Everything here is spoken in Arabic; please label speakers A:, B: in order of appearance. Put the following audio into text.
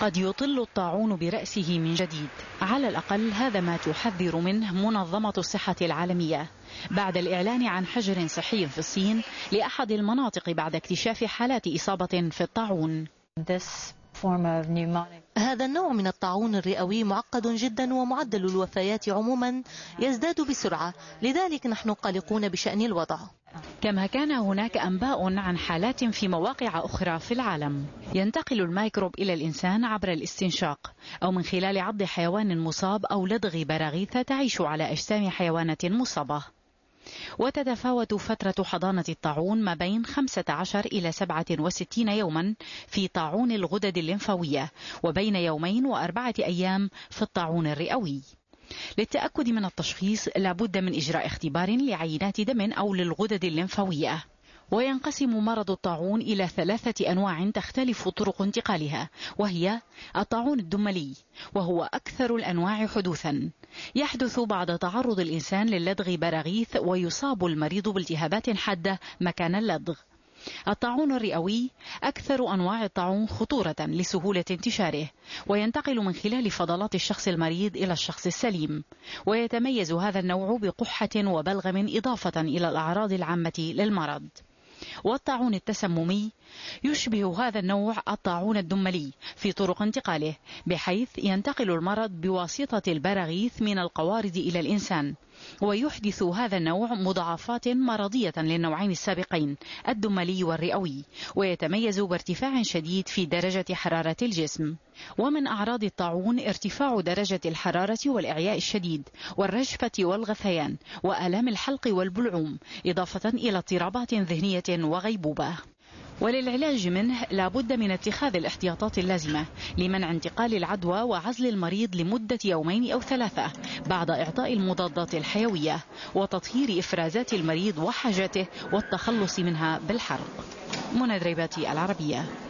A: قد يطل الطاعون برأسه من جديد على الأقل هذا ما تحذر منه منظمة الصحة العالمية بعد الإعلان عن حجر صحي في الصين لأحد المناطق بعد اكتشاف حالات إصابة في الطاعون هذا النوع من الطاعون الرئوي معقد جدا ومعدل الوفيات عموما يزداد بسرعة لذلك نحن قلقون بشأن الوضع كما كان هناك أنباء عن حالات في مواقع أخرى في العالم ينتقل الميكروب إلى الإنسان عبر الاستنشاق أو من خلال عض حيوان مصاب أو لدغ براغيث تعيش على أجسام حيوانات مصابة وتتفاوت فترة حضانة الطاعون ما بين 15 إلى 67 يوما في طاعون الغدد الليمفاوية وبين يومين وأربعة أيام في الطاعون الرئوي للتأكد من التشخيص لابد من إجراء اختبار لعينات دم أو للغدد الليمفاوية وينقسم مرض الطاعون إلى ثلاثة أنواع تختلف طرق انتقالها وهي الطاعون الدملي وهو أكثر الأنواع حدوثا يحدث بعد تعرض الإنسان للدغ براغيث ويصاب المريض بالتهابات حادة مكان اللدغ الطاعون الرئوي أكثر أنواع الطاعون خطورة لسهولة انتشاره وينتقل من خلال فضلات الشخص المريض إلى الشخص السليم ويتميز هذا النوع بقحة وبلغم إضافة إلى الأعراض العامة للمرض والطاعون التسممي يشبه هذا النوع الطاعون الدملي في طرق انتقاله بحيث ينتقل المرض بواسطة البراغيث من القوارض إلى الإنسان ويحدث هذا النوع مضاعفات مرضية للنوعين السابقين الدملي والرئوي ويتميز بارتفاع شديد في درجة حرارة الجسم ومن أعراض الطاعون ارتفاع درجة الحرارة والإعياء الشديد والرجفة والغثيان وألام الحلق والبلعوم إضافة إلى اضطرابات ذهنية وغيبوبة وللعلاج منه لابد من اتخاذ الاحتياطات اللازمة لمنع انتقال العدوى وعزل المريض لمدة يومين أو ثلاثة بعد إعطاء المضادات الحيوية وتطهير إفرازات المريض وحاجاته والتخلص منها بالحرق منى دريباتي العربية